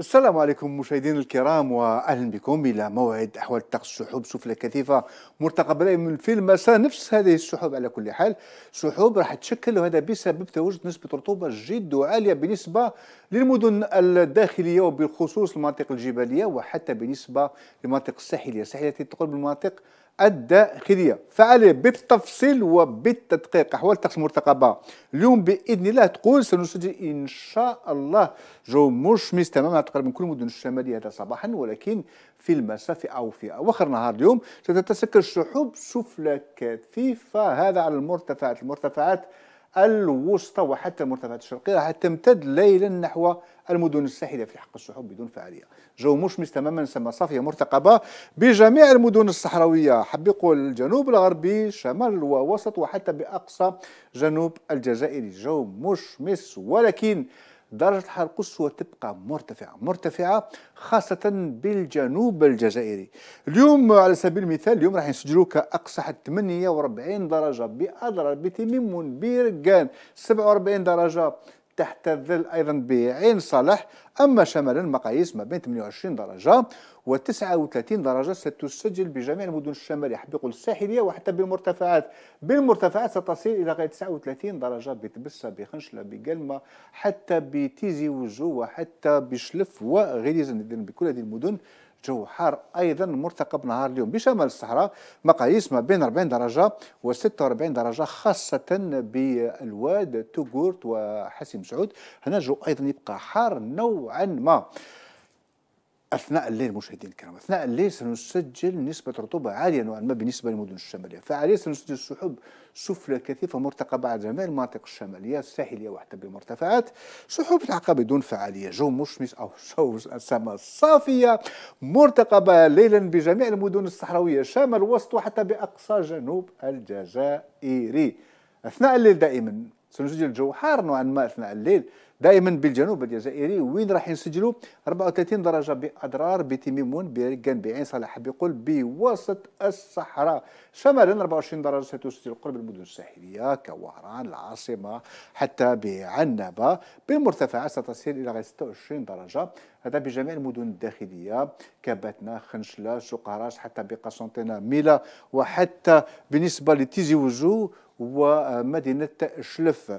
السلام عليكم مشاهدينا الكرام واهلا بكم الى موعد احوال الطقس سحوب سفلى كثيفه مرتقبه من في المساء نفس هذه السحب على كل حال سحب راح تشكل وهذا بسبب تواجد نسبه رطوبه جد عاليه بالنسبه للمدن الداخليه وبالخصوص المناطق الجبليه وحتى بالنسبه للمناطق الساحليه الساحليه التي تقرب المناطق الداخليه فعليه بالتفصيل وبالتدقيق احوال الطقس المرتقبه اليوم باذن الله تقول سنسجل ان شاء الله جو مشمس تماما تقريبا كل المدن الشماليه هذا صباحا ولكن في المساء في او في اواخر نهار اليوم ستتسكر الشحوب سفلى كثيفه هذا على المرتفعات المرتفعات الوسطى وحتى المرتفعات الشرقية راح تمتد ليلا نحو المدن الساحلة في حق السحب بدون فعالية جو مشمس تماما سما صافية مرتقبة بجميع المدن الصحراوية حبقوا الجنوب الغربي شمال ووسط وحتى بأقصى جنوب الجزائر جو مشمس ولكن درجة الحرارة القصوى تبقى مرتفعة مرتفعة خاصة بالجنوب الجزائري اليوم على سبيل المثال اليوم راح نسجلوا كأقصى حد 48 درجة بأضرار بتميم بيرقان 47 درجة تحت الظل أيضا بعين صالح أما شمالا المقاييس ما بين 28 درجة و 39 درجة ستسجل بجميع المدن الشمالية حديقة الساحلية وحتى بالمرتفعات بالمرتفعات ستصل إلى غاية 39 درجة بتبسة بخنشلة بقلمة حتى بتيزي وزو وحتى بشلف وغليزن بكل هذه المدن جو حار ايضا مرتقب نهار اليوم بشمال الصحراء مقاييس ما بين 40 درجه و 46 درجه خاصه بالواد توغورت وحسيم سعود هنا الجو ايضا يبقى حار نوعا ما اثناء الليل مشاهدينا الكرام اثناء الليل سنسجل نسبه رطوبه عاليه نوعا ما بالنسبه للمدن الشماليه فعليه سنسجل سحب سفلى كثيفه مرتقبه على جميع المناطق الشماليه الساحليه وحتى بالمرتفعات سحب تلقى بدون فعاليه جو مشمس او جو سماء صافيه مرتقبه ليلا بجميع المدن الصحراويه شمال الوسط وحتى باقصى جنوب الجزائري اثناء الليل دائما سنسجل الجو حار نوعا ما اثناء الليل دائما بالجنوب الجزائري وين راح ينسجلوا 34 درجه باضرار بتيميمون بركان بعين صالح بيقول بوسط الصحراء شمالا 24 درجه ستسجل قرب المدن الساحليه كوهران العاصمه حتى بعنبه بالمرتفعات ستصل الى 26 درجه هذا بجميع المدن الداخليه كباتنا خنشله سوق حتى بقسنطينه ميلا وحتى بالنسبه لتيزي وزو ومدينة شلف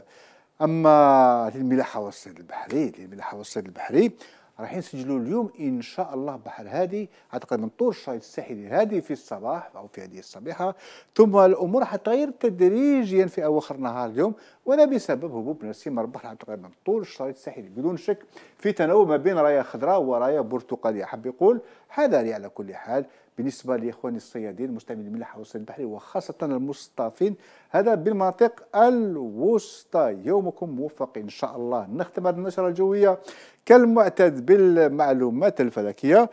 أما للملاحة والصيد البحري للملاحة والصيد البحري رايحين نسجلوا اليوم ان شاء الله بحر هادي اعتقد من طول الشريط الساحلي هادي في الصباح او في هذه الصبيحه ثم الامور حتغير تدريجيا في اواخر نهار اليوم وهذا بسبب هبوب نسيم البحر اعتقد من طول الشريط الساحلي بدون شك في تنوع ما بين رايه خضراء ورايه برتقاليه حب يقول حذري على كل حال بالنسبه لاخواني الصيادين المستعملين الملاحه والصيد البحري وخاصه المصطافين هذا بالمناطق الوسطى يومكم موفق ان شاء الله نختم هذه النشره الجويه كالمعتاد بالمعلومات الفلكيه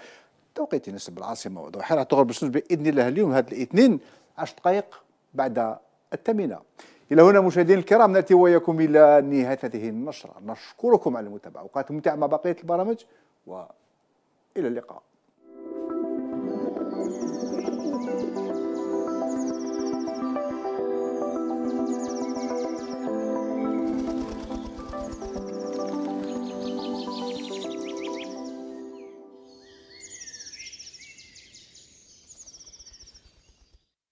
توقيت نسب العاصمه وضوحها تغرب الشمس باذن الله اليوم هذا الاثنين 10 دقائق بعد الثامنه إلى هنا مشاهدينا الكرام نأتي وإياكم إلى نهاية هذه النشرة نشكركم على المتابعة أوقات ممتعة مع بقية البرامج وإلى اللقاء